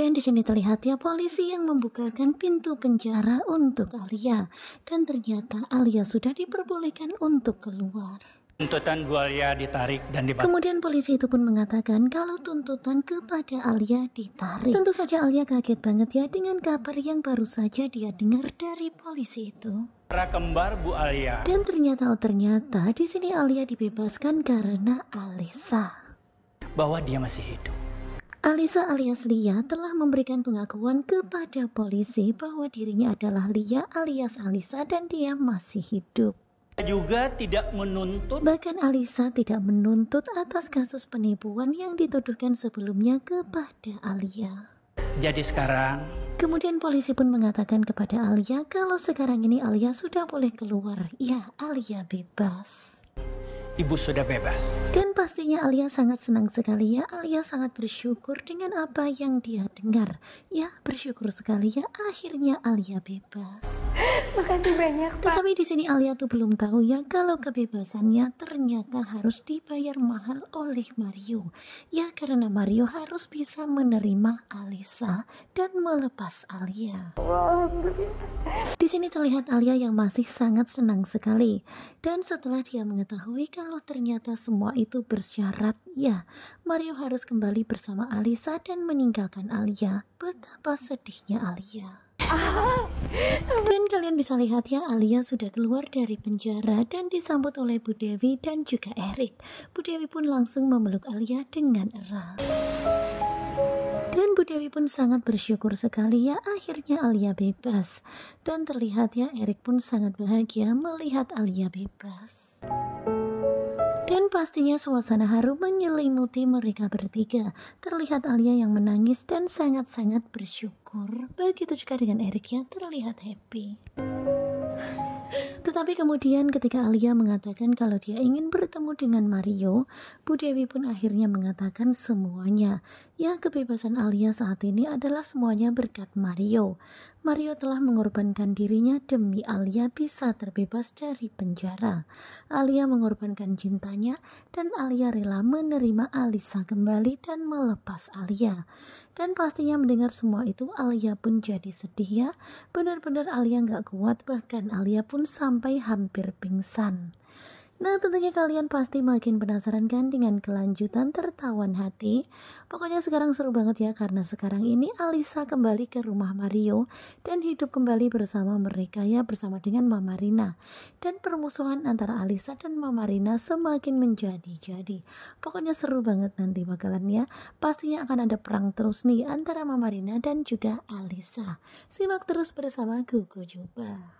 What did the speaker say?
Dan di sini terlihat ya polisi yang membukakan pintu penjara untuk Alia. Dan ternyata Alia sudah diperbolehkan untuk keluar. Tuntutan Bu Alia ditarik dan dibatalkan. Kemudian polisi itu pun mengatakan kalau tuntutan kepada Alia ditarik. Tentu saja Alia kaget banget ya dengan kabar yang baru saja dia dengar dari polisi itu. Para kembar Bu Alia. Dan ternyata oh ternyata di sini Alia dibebaskan karena Alisa. Bahwa dia masih hidup. Alisa alias Lia telah memberikan pengakuan kepada polisi bahwa dirinya adalah Lia alias Alisa dan dia masih hidup. Juga tidak menuntut. Bahkan Alisa tidak menuntut atas kasus penipuan yang dituduhkan sebelumnya kepada Alia. Jadi sekarang. Kemudian polisi pun mengatakan kepada Alia kalau sekarang ini Alia sudah boleh keluar. Ya, Alia bebas ibu sudah bebas. Dan pastinya Alia sangat senang sekali ya. Alia sangat bersyukur dengan apa yang dia dengar. Ya, bersyukur sekali ya. Akhirnya Alia bebas. Makasih banyak, Pak. Tetapi di sini Alia tuh belum tahu ya kalau kebebasannya ternyata harus dibayar mahal oleh Mario. Ya karena Mario harus bisa menerima Alisa dan melepas Alia. Di sini terlihat Alia yang masih sangat senang sekali. Dan setelah dia mengetahui kalau ternyata semua itu bersyarat, ya Mario harus kembali bersama Alisa dan meninggalkan Alia. Betapa sedihnya Alia. Dan kalian bisa lihat ya Alia sudah keluar dari penjara dan disambut oleh Bu Dewi dan juga Erik. Bu Dewi pun langsung memeluk Alia dengan erat. Dan Bu Dewi pun sangat bersyukur sekali ya akhirnya Alia bebas. Dan terlihat ya Erik pun sangat bahagia melihat Alia bebas. Dan pastinya suasana haru menyelimuti mereka bertiga. Terlihat Alia yang menangis dan sangat-sangat bersyukur. Begitu juga dengan Erik yang terlihat happy. Tetapi kemudian ketika Alia mengatakan kalau dia ingin bertemu dengan Mario, Bu Dewi pun akhirnya mengatakan semuanya. Ya, kebebasan Alia saat ini adalah semuanya berkat Mario. Mario telah mengorbankan dirinya demi Alia bisa terbebas dari penjara. Alia mengorbankan cintanya dan Alia rela menerima Alisa kembali dan melepas Alia. Dan pastinya mendengar semua itu Alia pun jadi sedih ya. Benar-benar Alia nggak kuat bahkan Alia pun sampai hampir pingsan. Nah tentunya kalian pasti makin penasaran kan dengan kelanjutan tertawan hati Pokoknya sekarang seru banget ya karena sekarang ini Alisa kembali ke rumah Mario Dan hidup kembali bersama mereka ya bersama dengan Mama Rina Dan permusuhan antara Alisa dan Mama Rina semakin menjadi-jadi Pokoknya seru banget nanti bakalan ya Pastinya akan ada perang terus nih antara Mama Rina dan juga Alisa Simak terus bersama Gugu Jubah